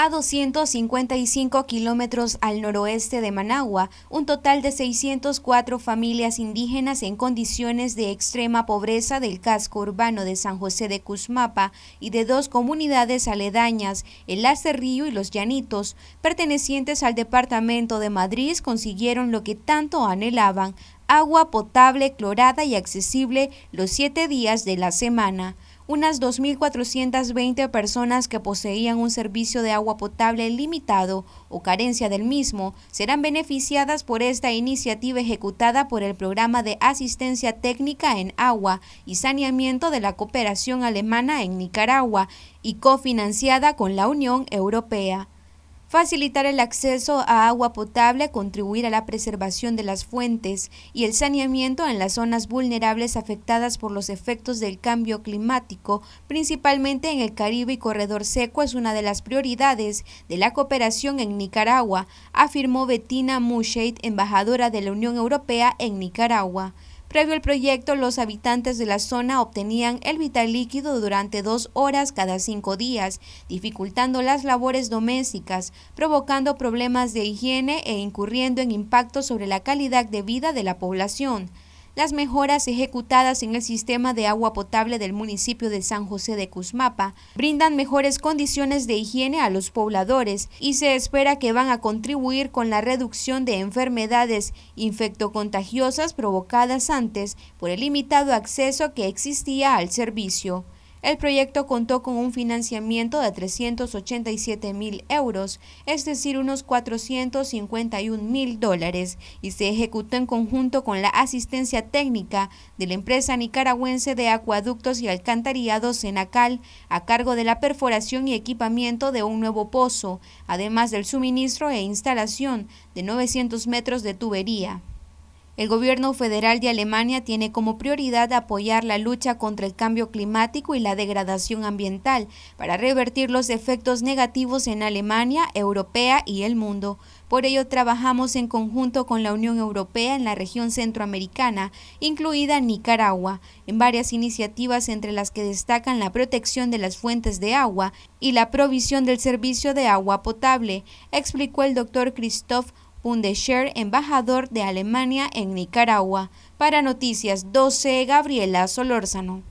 a 255 kilómetros al noroeste de Managua, un total de 604 familias indígenas en condiciones de extrema pobreza del casco urbano de San José de Cusmapa y de dos comunidades aledañas, el Río y los Llanitos, pertenecientes al departamento de Madrid, consiguieron lo que tanto anhelaban, agua potable, clorada y accesible los siete días de la semana unas 2.420 personas que poseían un servicio de agua potable limitado o carencia del mismo serán beneficiadas por esta iniciativa ejecutada por el Programa de Asistencia Técnica en Agua y Saneamiento de la Cooperación Alemana en Nicaragua y cofinanciada con la Unión Europea facilitar el acceso a agua potable, contribuir a la preservación de las fuentes y el saneamiento en las zonas vulnerables afectadas por los efectos del cambio climático, principalmente en el Caribe y Corredor Seco, es una de las prioridades de la cooperación en Nicaragua, afirmó Bettina Musheit, embajadora de la Unión Europea en Nicaragua. Previo al proyecto, los habitantes de la zona obtenían el vital líquido durante dos horas cada cinco días, dificultando las labores domésticas, provocando problemas de higiene e incurriendo en impactos sobre la calidad de vida de la población las mejoras ejecutadas en el sistema de agua potable del municipio de San José de Cusmapa brindan mejores condiciones de higiene a los pobladores y se espera que van a contribuir con la reducción de enfermedades infectocontagiosas provocadas antes por el limitado acceso que existía al servicio. El proyecto contó con un financiamiento de 387 mil euros, es decir, unos 451 mil dólares, y se ejecutó en conjunto con la asistencia técnica de la empresa nicaragüense de acueductos y alcantarillados Senacal, a cargo de la perforación y equipamiento de un nuevo pozo, además del suministro e instalación de 900 metros de tubería. El gobierno federal de Alemania tiene como prioridad apoyar la lucha contra el cambio climático y la degradación ambiental para revertir los efectos negativos en Alemania, Europea y el mundo. Por ello trabajamos en conjunto con la Unión Europea en la región centroamericana, incluida Nicaragua, en varias iniciativas entre las que destacan la protección de las fuentes de agua y la provisión del servicio de agua potable, explicó el doctor Christoph Bundesheer, embajador de Alemania en Nicaragua. Para Noticias 12, Gabriela Solórzano.